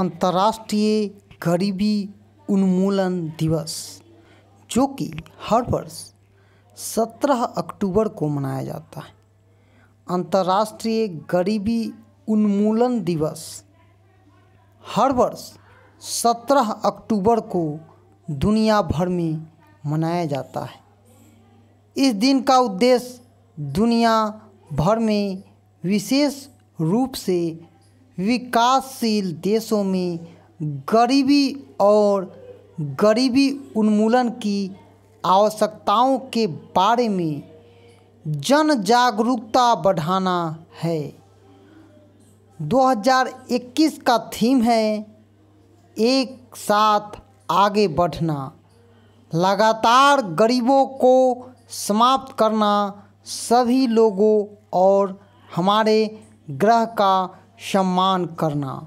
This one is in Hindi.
अंतर्राष्ट्रीय गरीबी उन्मूलन दिवस जो कि हर वर्ष सत्रह अक्टूबर को मनाया जाता है अंतर्राष्ट्रीय गरीबी उन्मूलन दिवस हर वर्ष सत्रह अक्टूबर को दुनिया भर में मनाया जाता है इस दिन का उद्देश्य दुनिया भर में विशेष रूप से विकासशील देशों में गरीबी और गरीबी उन्मूलन की आवश्यकताओं के बारे में जन जागरूकता बढ़ाना है 2021 का थीम है एक साथ आगे बढ़ना लगातार गरीबों को समाप्त करना सभी लोगों और हमारे ग्रह का सम्मान करना